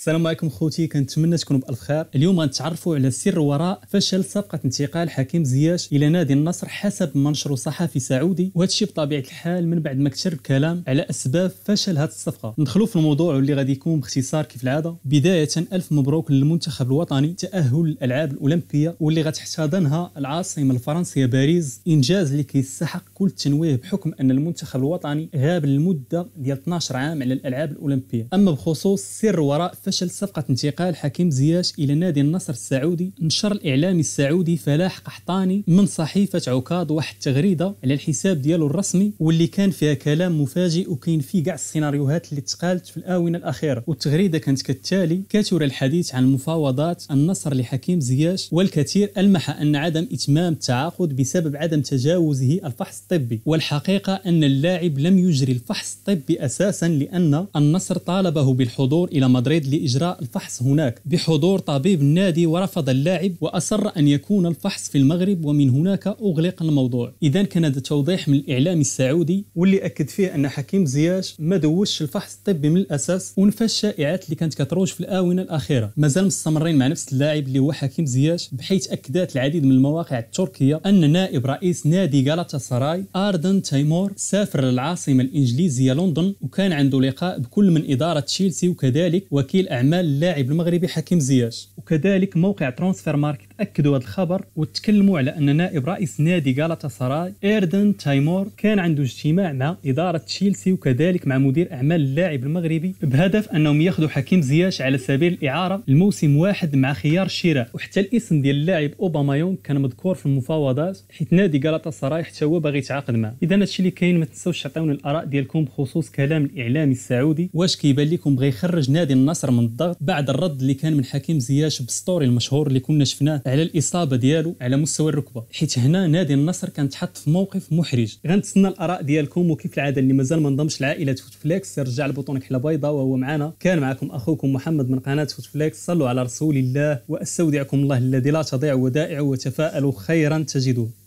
السلام عليكم خوتي كنتمنى تكونوا بالف خير اليوم غنتعرفوا على سر وراء فشل صفقه انتقال حكيم زياش الى نادي النصر حسب منشر صحفي سعودي وهذا الشيء بطبيعه الحال من بعد ما كثر الكلام على اسباب فشل هذه الصفقه ندخلوا في الموضوع اللي غادي يكون باختصار كيف العاده بدايه الف مبروك للمنتخب الوطني تاهل الألعاب الاولمبيه واللي غتحتضنها العاصمه الفرنسيه باريس انجاز اللي كيستحق كل التنويه بحكم ان المنتخب الوطني غاب لمده ديال 12 عام على الالعاب الاولمبيه اما بخصوص سر وراء فشل صفقة انتقال حكيم زياش إلى نادي النصر السعودي نشر الإعلامي السعودي فلاح قحطاني من صحيفة عكاظ واحد التغريدة على الحساب ديالو الرسمي واللي كان فيها كلام مفاجئ وكاين فيه كاع السيناريوهات اللي تقالت في الآونة الأخيرة والتغريدة كانت كالتالي كثر الحديث عن مفاوضات النصر لحكيم زياش والكثير ألمح أن عدم إتمام التعاقد بسبب عدم تجاوزه الفحص الطبي والحقيقة أن اللاعب لم يجري الفحص الطبي أساسا لأن النصر طالبه بالحضور إلى مدريد لإجراء الفحص هناك بحضور طبيب النادي ورفض اللاعب وأصر أن يكون الفحص في المغرب ومن هناك أغلق الموضوع إذا كان هذا توضيح من الإعلام السعودي واللي أكد فيه أن حكيم زياش ما دوش الفحص الطبي من الأساس ونفى الشائعات اللي كانت كتروج في الآونة الأخيرة مازال مستمرين مع نفس اللاعب اللي هو حكيم زياش بحيث أكدت العديد من المواقع التركية أن نائب رئيس نادي غالاتا سراي أردن تيمور سافر للعاصمة الإنجليزية لندن وكان عنده لقاء بكل من إدارة تشيلسي وكذلك وكيل وكيل اعمال اللاعب المغربي حكيم زياش وكذلك موقع ترانسفير ماركت اكدوا هذا الخبر وتكلموا على ان نائب رئيس نادي غالاتا سراي ايردن تايمور كان عنده اجتماع مع اداره تشيلسي وكذلك مع مدير اعمال اللاعب المغربي بهدف انهم ياخذوا حكيم زياش على سبيل الاعاره الموسم واحد مع خيار الشراء وحتى الاسم ديال اللاعب اوباما يونغ كان مذكور في المفاوضات حيت نادي غالاتا سراي حتى هو باغي يتعاقد معه اذا هادشي اللي كاين ما تنساوش تعطيونا الاراء ديالكم بخصوص كلام الاعلامي السعودي واش كيبان لكم بغى يخرج نادي النصر من الضغط بعد الرد اللي كان من حكيم زياش بالستوري المشهور اللي كنا شفناه على الاصابه ديالو على مستوى الركبه حيت هنا نادي النصر كان تحط في موقف محرج غنتسنى الاراء ديالكم وكيف العاده اللي مازال ما انضمش لعائله فوتفليكس يرجع لبطونك حلا بيضاء وهو معنا كان معكم اخوكم محمد من قناه فوتفليكس صلوا على رسول الله واستودعكم الله الذي لا تضيع ودائعه وتفاءلوا خيرا تجدوه